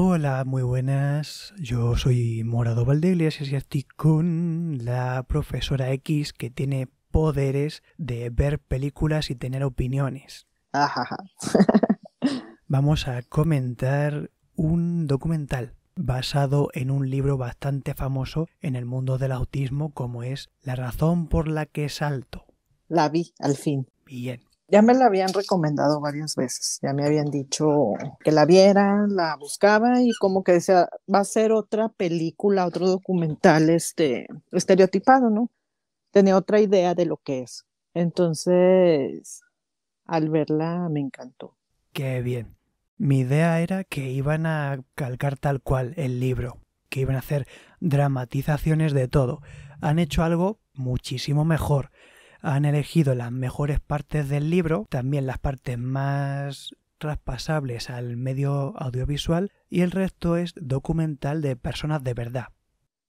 Hola, muy buenas. Yo soy Morado valdelia y estoy con la profesora X que tiene poderes de ver películas y tener opiniones. Vamos a comentar un documental basado en un libro bastante famoso en el mundo del autismo como es La razón por la que salto. La vi, al fin. Bien ya me la habían recomendado varias veces, ya me habían dicho que la vieran, la buscaba y como que decía, va a ser otra película, otro documental este, estereotipado, ¿no? Tenía otra idea de lo que es. Entonces, al verla me encantó. Qué bien. Mi idea era que iban a calcar tal cual el libro, que iban a hacer dramatizaciones de todo. Han hecho algo muchísimo mejor han elegido las mejores partes del libro, también las partes más traspasables al medio audiovisual y el resto es documental de personas de verdad.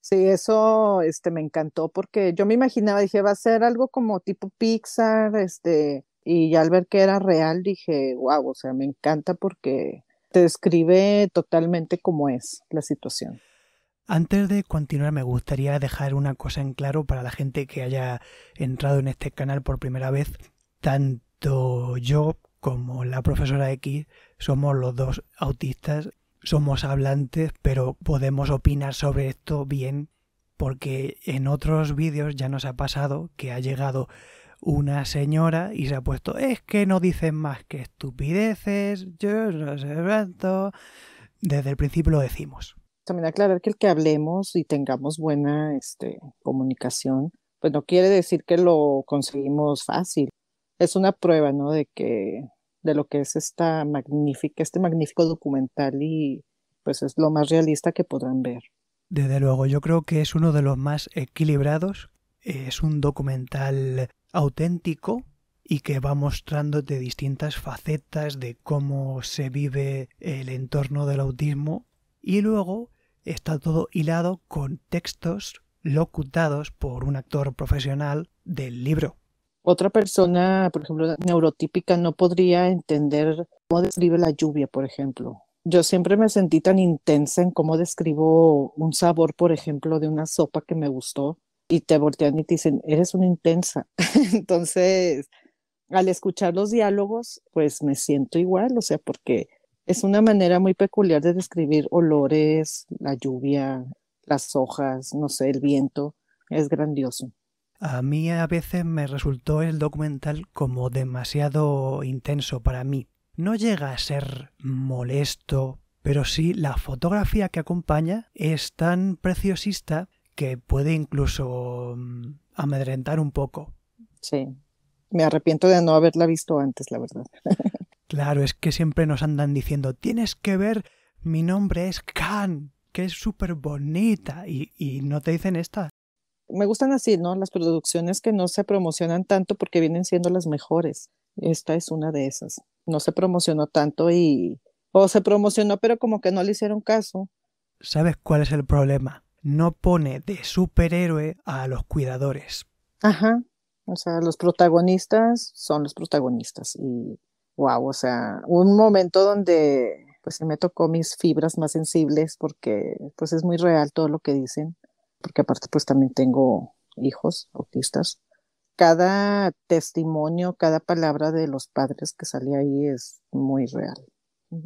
Sí, eso este, me encantó porque yo me imaginaba, dije, va a ser algo como tipo Pixar, este, y al ver que era real dije, wow, o sea, me encanta porque te describe totalmente cómo es la situación. Antes de continuar me gustaría dejar una cosa en claro para la gente que haya entrado en este canal por primera vez. Tanto yo como la profesora X somos los dos autistas, somos hablantes, pero podemos opinar sobre esto bien porque en otros vídeos ya nos ha pasado que ha llegado una señora y se ha puesto es que no dicen más que estupideces, yo no sé tanto... Desde el principio lo decimos también aclarar que el que hablemos y tengamos buena este, comunicación, pues no quiere decir que lo conseguimos fácil. Es una prueba, ¿no? De que, de lo que es esta magnífica, este magnífico documental y pues es lo más realista que podrán ver. Desde luego, yo creo que es uno de los más equilibrados. Es un documental auténtico y que va mostrándote distintas facetas de cómo se vive el entorno del autismo y luego está todo hilado con textos locutados por un actor profesional del libro. Otra persona, por ejemplo, neurotípica, no podría entender cómo describe la lluvia, por ejemplo. Yo siempre me sentí tan intensa en cómo describo un sabor, por ejemplo, de una sopa que me gustó y te voltean y te dicen, eres una intensa. Entonces, al escuchar los diálogos, pues me siento igual, o sea, porque es una manera muy peculiar de describir olores, la lluvia, las hojas, no sé, el viento. Es grandioso. A mí a veces me resultó el documental como demasiado intenso para mí. No llega a ser molesto, pero sí la fotografía que acompaña es tan preciosista que puede incluso mm, amedrentar un poco. Sí, me arrepiento de no haberla visto antes, la verdad. Claro, es que siempre nos andan diciendo, tienes que ver, mi nombre es Khan, que es súper bonita, y, no te dicen esta. Me gustan así, ¿no? Las producciones que no se promocionan tanto porque vienen siendo las mejores. Esta es una de esas. No se promocionó tanto y... O se promocionó, pero como que no le hicieron caso. ¿Sabes cuál es el problema? No pone de superhéroe a los cuidadores. Ajá. O sea, los protagonistas son los protagonistas y wow, o sea, un momento donde pues se me tocó mis fibras más sensibles porque pues es muy real todo lo que dicen, porque aparte pues también tengo hijos autistas. Cada testimonio, cada palabra de los padres que sale ahí es muy real.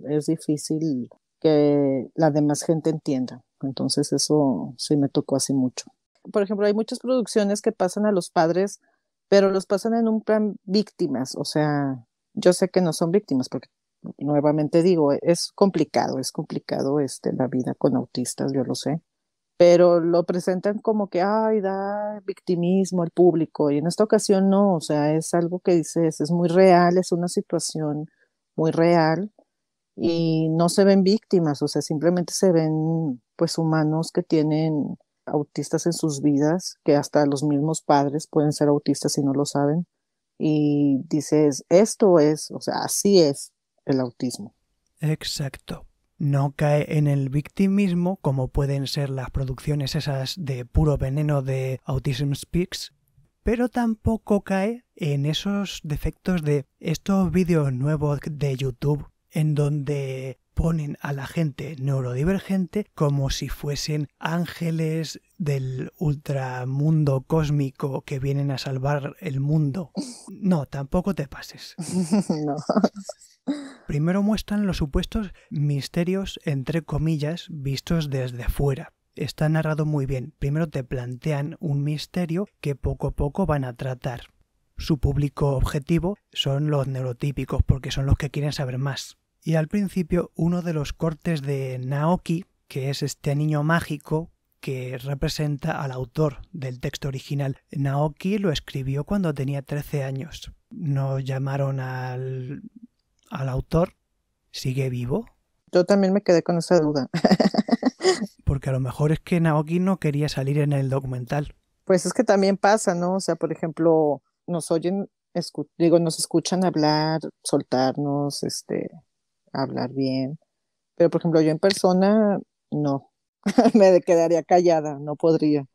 Es difícil que la demás gente entienda. Entonces eso sí me tocó así mucho. Por ejemplo, hay muchas producciones que pasan a los padres, pero los pasan en un plan víctimas, o sea, yo sé que no son víctimas, porque nuevamente digo, e, es complicado, es complicado este, la vida con autistas, yo lo sé, pero lo presentan como que, ay, da victimismo al público, y en esta ocasión no, o sea, es algo que dices, es muy real, es una situación muy real, y no se ven víctimas, o sea, simplemente se ven pues humanos que tienen autistas en sus vidas, que hasta los mismos padres pueden ser autistas si no lo saben, y dices, esto es, o sea, así es el autismo. Exacto. No cae en el victimismo como pueden ser las producciones esas de puro veneno de Autism Speaks, pero tampoco cae en esos defectos de estos vídeos nuevos de YouTube en donde ponen a la gente neurodivergente como si fuesen ángeles del ultramundo cósmico que vienen a salvar el mundo. No, tampoco te pases. Primero muestran los supuestos misterios, entre comillas, vistos desde fuera. Está narrado muy bien. Primero te plantean un misterio que poco a poco van a tratar. Su público objetivo son los neurotípicos, porque son los que quieren saber más. Y al principio uno de los cortes de Naoki, que es este niño mágico que representa al autor del texto original. Naoki lo escribió cuando tenía 13 años. No llamaron al, al autor. ¿Sigue vivo? Yo también me quedé con esa duda. Porque a lo mejor es que Naoki no quería salir en el documental. Pues es que también pasa, ¿no? O sea, por ejemplo, nos oyen, digo, nos escuchan hablar, soltarnos, este, hablar bien. Pero, por ejemplo, yo en persona, no, me quedaría callada, no podría.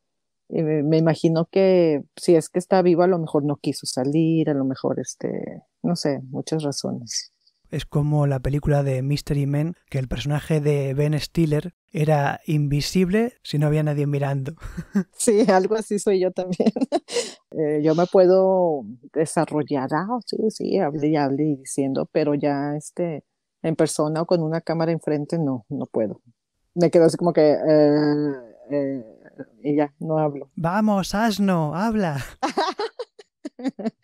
me imagino que si es que está vivo, a lo mejor no quiso salir, a lo mejor, este, no sé, muchas razones. Es como la película de Mystery Men, que el personaje de Ben Stiller era invisible si no había nadie mirando. Sí, algo así soy yo también. Eh, yo me puedo desarrollar, ah, sí, sí, hablé y hablé y diciendo, pero ya este, en persona o con una cámara enfrente, no, no puedo. Me quedo así como que... Eh, eh, y ya, no hablo. Vamos, asno, habla.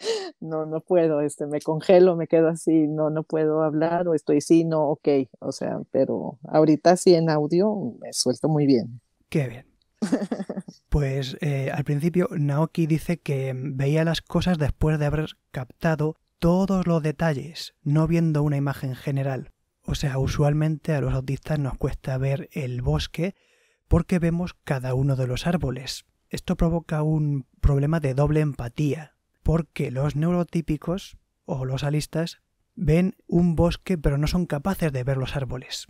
no, no puedo, este, me congelo, me quedo así, no, no puedo hablar, o estoy sí, no, ok, o sea, pero ahorita sí en audio me suelto muy bien. Qué bien. Pues eh, al principio Naoki dice que veía las cosas después de haber captado todos los detalles, no viendo una imagen general. O sea, usualmente a los autistas nos cuesta ver el bosque porque vemos cada uno de los árboles. Esto provoca un problema de doble empatía, porque los neurotípicos o los alistas ven un bosque pero no son capaces de ver los árboles.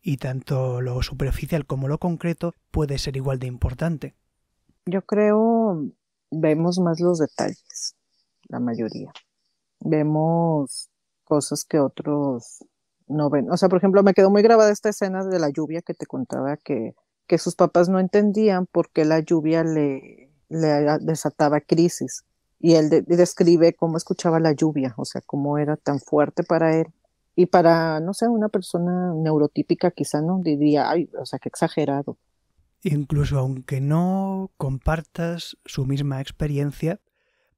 Y tanto lo superficial como lo concreto puede ser igual de importante. Yo creo vemos más los detalles, la mayoría vemos cosas que otros no ven. O sea, por ejemplo, me quedó muy grabada esta escena de la lluvia que te contaba que, sus papás no entendían por qué la lluvia le, desataba crisis. Y él describe cómo escuchaba la lluvia, o sea, cómo era tan fuerte para él. Y para, no sé, una persona neurotípica quizá no diría, ay, o sea, qué exagerado. Incluso aunque no compartas su misma experiencia,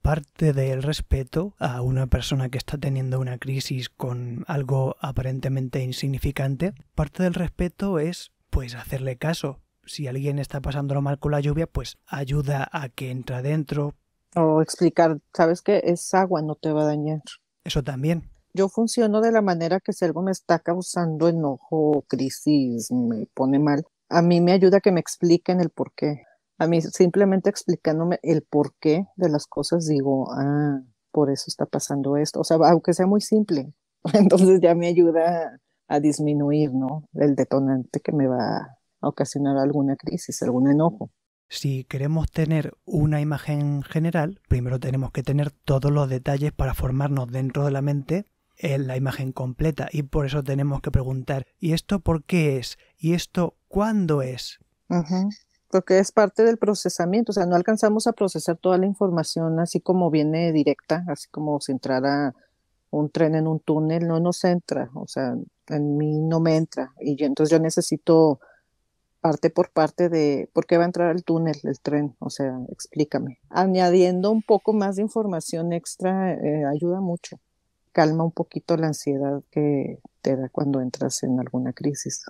parte del respeto a una persona que está teniendo una crisis con algo aparentemente insignificante, parte del respeto es pues hacerle caso. Si alguien está pasándolo mal con la lluvia, pues ayuda a que entra dentro O explicar, sabes que es agua, no te va a dañar. Eso también. Yo funciono de la manera que si algo me está causando enojo, crisis, me pone mal, a mí me ayuda que me expliquen el por qué a mí simplemente explicándome el porqué de las cosas, digo, ah, por eso está pasando esto. O sea, aunque sea muy simple, entonces ya me ayuda a disminuir, ¿no? El detonante que me va a ocasionar alguna crisis, algún enojo. Si queremos tener una imagen general, primero tenemos que tener todos los detalles para formarnos dentro de la mente en la imagen completa y por eso tenemos que preguntar ¿y esto por qué es? ¿y esto cuándo es? porque es parte del procesamiento, o sea, no alcanzamos a procesar toda la información así como viene directa, así como si entrara un tren en un túnel, no nos entra, o sea, en mí no me entra. Y entonces yo necesito parte por parte de por qué va a entrar el túnel, el tren, o sea, explícame. Añadiendo un poco más de información extra eh, ayuda mucho, calma un poquito la ansiedad que te da cuando entras en alguna crisis.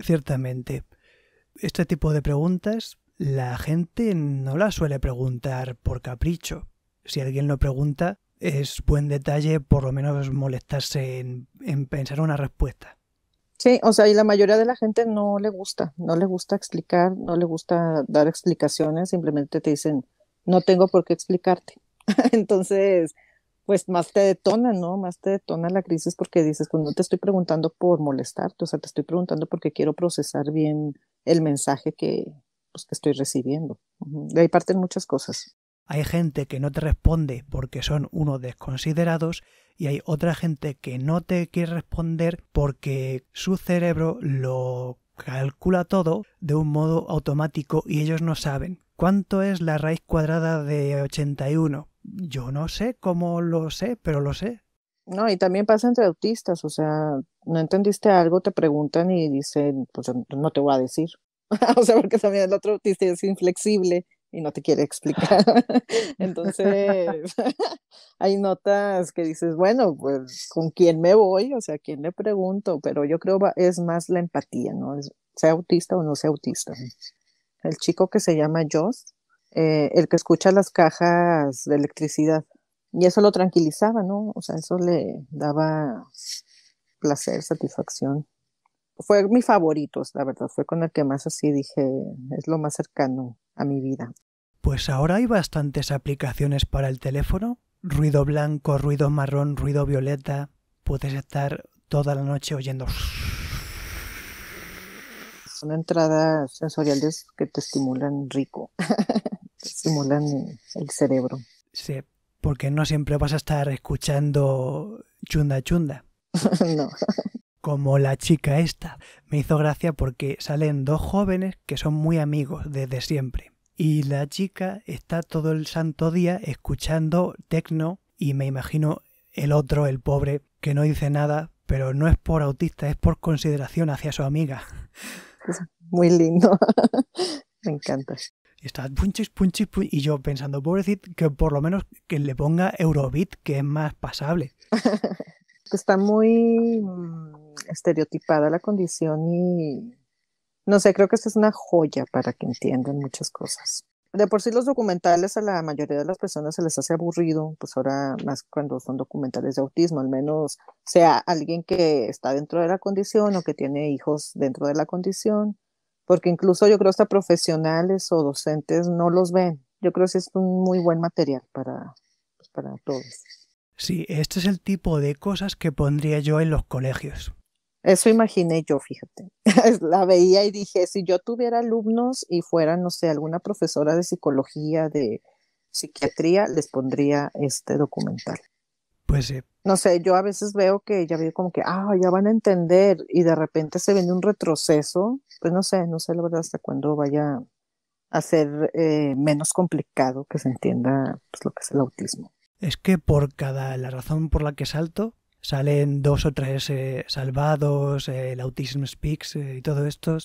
Ciertamente. Este tipo de preguntas la gente no las suele preguntar por capricho. Si alguien lo pregunta, es buen detalle por lo menos molestarse en, pensar una respuesta. Sí, o sea, y la mayoría de la gente no le gusta, no le gusta explicar, no le gusta dar explicaciones, simplemente te dicen, no tengo por qué explicarte. Entonces, pues más te detona, ¿no? Más te detona la crisis porque dices, cuando pues, no te estoy preguntando por molestarte, o sea, te estoy preguntando porque quiero procesar bien el mensaje que, pues, estoy recibiendo. De ahí parten muchas cosas. Hay gente que no te responde porque son unos desconsiderados y hay otra gente que no te quiere responder porque su cerebro lo calcula todo de un modo automático y ellos no saben. ¿Cuánto es la raíz cuadrada de 81? Yo no sé cómo lo sé, pero lo sé. No, y también pasa entre autistas, o sea, no entendiste algo, te preguntan y dicen, pues no te voy a decir. o sea, porque también el otro autista es inflexible y no te quiere explicar. Entonces, hay notas que dices, bueno, pues con quién me voy, o sea, quién le pregunto, pero yo creo es más la empatía, ¿no? Es, sea autista o no sea autista. El chico que se llama Joss, eh, el que escucha las cajas de electricidad y eso lo tranquilizaba, ¿no? O sea, eso le daba placer, satisfacción. Fue mi favorito, la verdad, fue con el que más así dije, es lo más cercano a mi vida. Pues ahora hay bastantes aplicaciones para el teléfono. Ruido blanco, ruido marrón, ruido violeta. Puedes estar toda la noche oyendo. Son entradas sensoriales que te estimulan rico, estimulan el cerebro. Sí, porque no siempre vas a estar escuchando chunda chunda. no. Como la chica esta. Me hizo gracia porque salen dos jóvenes que son muy amigos desde siempre. Y la chica está todo el santo día escuchando tecno y me imagino el otro, el pobre, que no dice nada, pero no es por autista, es por consideración hacia su amiga. Muy lindo. Me encanta. Y está punchis, punchis, Y yo pensando, pobrecito, que por lo menos que le ponga Eurobeat, que es más pasable. está muy mm, estereotipada la condición y no sé, creo que esta es una joya para que entiendan muchas cosas. De por sí los documentales a la mayoría de las personas se les hace aburrido, pues ahora más cuando son documentales de autismo, al menos sea alguien que está dentro de la condición o que tiene hijos dentro de la condición, porque incluso yo creo que hasta profesionales o docentes no los ven. Yo creo que es un muy buen material para, pues, para todos. Sí, este es el tipo de cosas que pondría yo en los colegios. Eso imaginé yo, fíjate. La veía y dije, si yo tuviera alumnos y fuera, no sé, alguna profesora de psicología, de psiquiatría, les pondría este documental. Pues no sé, yo a veces veo que ya veo como que, ah, ya van a entender y de repente se viene un retroceso, pues no sé, no sé la verdad hasta cuándo vaya a ser eh, menos complicado que se entienda pues, lo que es el autismo. Es que por cada, la razón por la que salto, salen dos o tres eh, salvados, eh, el Autism Speaks y todo esto.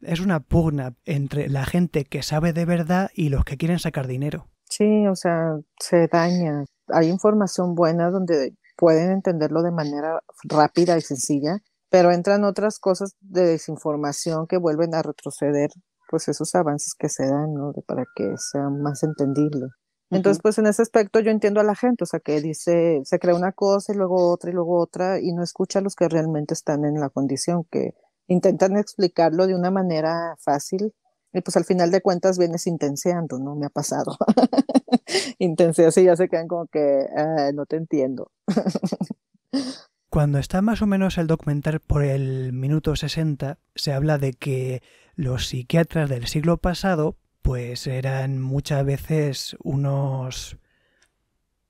Es una pugna entre la gente que sabe de verdad y los que quieren sacar dinero. Sí, o sea, se daña hay información buena donde pueden entenderlo de manera rápida y sencilla, pero entran otras cosas de desinformación que vuelven a retroceder pues esos avances que se dan, ¿no? para que sea más entendible. Entonces, pues en ese aspecto yo entiendo a la gente, o sea, que dice, se crea una cosa y luego otra y luego otra y no escucha a los que realmente están en la condición, que intentan explicarlo de una manera fácil y pues al final de cuentas vienes intenseando, ¿no? Me ha pasado. Intenseas y ya se quedan como que ah, no te entiendo. Cuando está más o menos el documental por el minuto 60, se habla de que los psiquiatras del siglo pasado pues eran muchas veces unos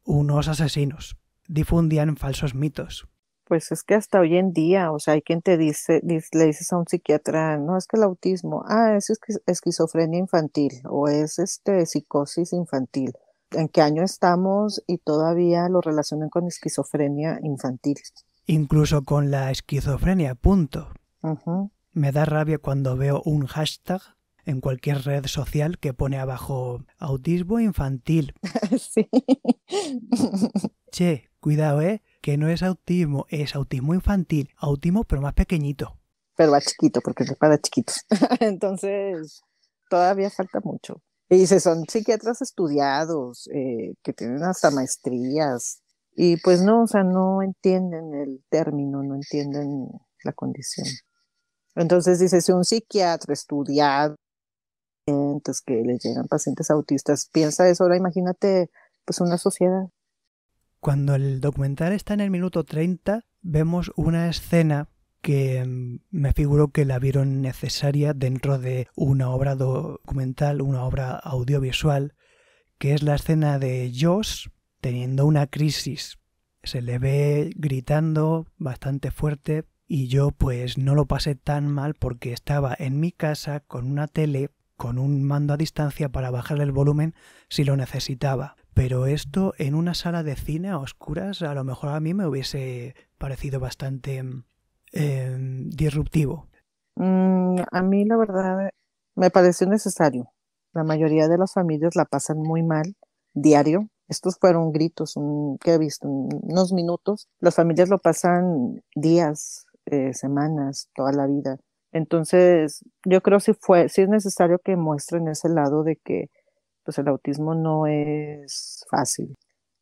unos asesinos, difundían falsos mitos, pues es que hasta hoy en día, o sea, hay quien te dice, le dices a un psiquiatra, no es que el autismo, ah, es esquizofrenia infantil o es este psicosis infantil. ¿En qué año estamos y todavía lo relacionan con esquizofrenia infantil? Incluso con la esquizofrenia, punto. Me da rabia cuando veo un hashtag en cualquier red social que pone abajo autismo infantil. sí. Che, cuidado, ¿eh? que no es autismo, es autismo infantil, autismo pero más pequeñito. Pero va chiquito, porque es para chiquitos. Entonces, todavía falta mucho. Y dice, son psiquiatras estudiados, eh, que tienen hasta maestrías. Y pues no, o sea, no entienden el término, no entienden la condición. Entonces dice, si un psiquiatra estudiado, entonces que le llegan pacientes autistas, piensa eso, ahora imagínate, pues una sociedad. Cuando el documental está en el minuto 30, vemos una escena que mm, me figuro que la vieron necesaria dentro de una obra documental, una obra audiovisual, que es la escena de Josh teniendo una crisis. Se le ve gritando bastante fuerte y yo pues no lo pasé tan mal porque estaba en mi casa con una tele, con un mando a distancia para bajar el volumen si lo necesitaba. Pero esto en una sala de cine a oscuras a lo mejor a mí me hubiese parecido bastante em, disruptivo. Mm, a mí la verdad me pareció necesario. La mayoría de las familias la pasan muy mal diario. Estos fueron gritos, un, que he visto, unos minutos. Las familias lo pasan días, eh, semanas, toda la vida. Entonces, yo creo si fue, es necesario que muestren ese lado de que pues el autismo no es fácil.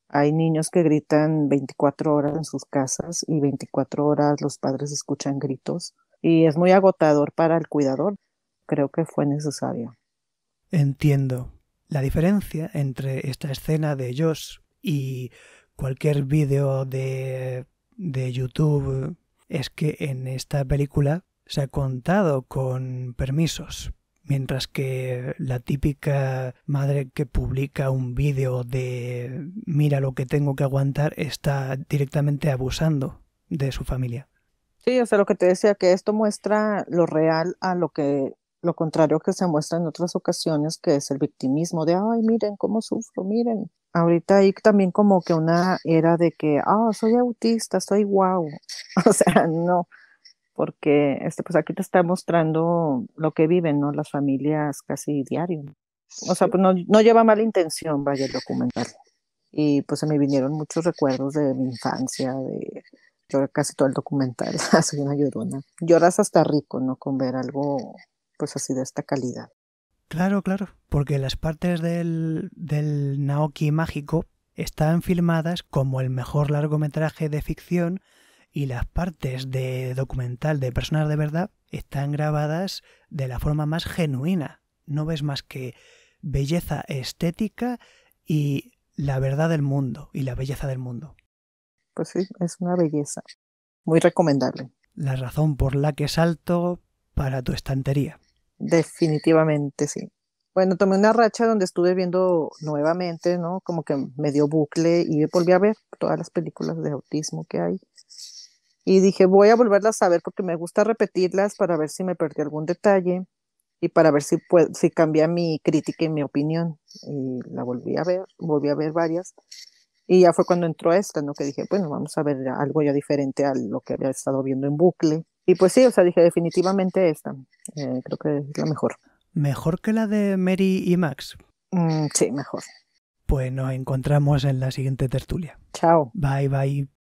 Hay niños que gritan 24 horas en sus casas y 24 horas los padres escuchan gritos y es muy agotador para el cuidador. Creo que fue necesario. Entiendo. La diferencia entre esta escena de Josh y cualquier vídeo de, de YouTube es que en esta película se ha contado con permisos mientras que la típica madre que publica un vídeo de mira lo que tengo que aguantar está directamente abusando de su familia. Sí, o sea, lo que te decía, que esto muestra lo real a lo que lo contrario que se muestra en otras ocasiones, que es el victimismo de, ay, miren cómo sufro, miren. Ahorita hay también como que una era de que, ah, soy autista, soy guau. Wow. O sea, no, porque este, pues aquí te está mostrando lo que viven ¿no? las familias casi diario. O sea, pues no, no lleva mala intención, vaya el documental. Y pues se me vinieron muchos recuerdos de mi infancia, de casi todo el documental, ah, soy una llorona. Lloras hasta rico, ¿no? Con ver algo pues así de esta calidad. Claro, claro, porque las partes del, del Naoki mágico están filmadas como el mejor largometraje de ficción y las partes de documental de personas de verdad están grabadas de la forma más genuina. No ves más que belleza estética y la verdad del mundo y la belleza del mundo. Pues sí, es una belleza. Muy recomendable. La razón por la que salto para tu estantería. Definitivamente sí. Bueno, tomé una racha donde estuve viendo nuevamente, ¿no? Como que me dio bucle y volví a ver todas las películas de autismo que hay. Y dije, voy a volverlas a ver porque me gusta repetirlas para ver si me perdí algún detalle y para ver si, si cambia mi crítica y mi opinión. Y la volví a ver, volví a ver varias. Y ya fue cuando entró esta, ¿no? Que dije, bueno, vamos a ver algo ya diferente a lo que había estado viendo en bucle. Y pues sí, o sea, dije definitivamente esta. Eh, creo que es la mejor. ¿Mejor que la de Mary y Max? Mm, sí, mejor. Pues nos encontramos en la siguiente tertulia. Chao. Bye, bye.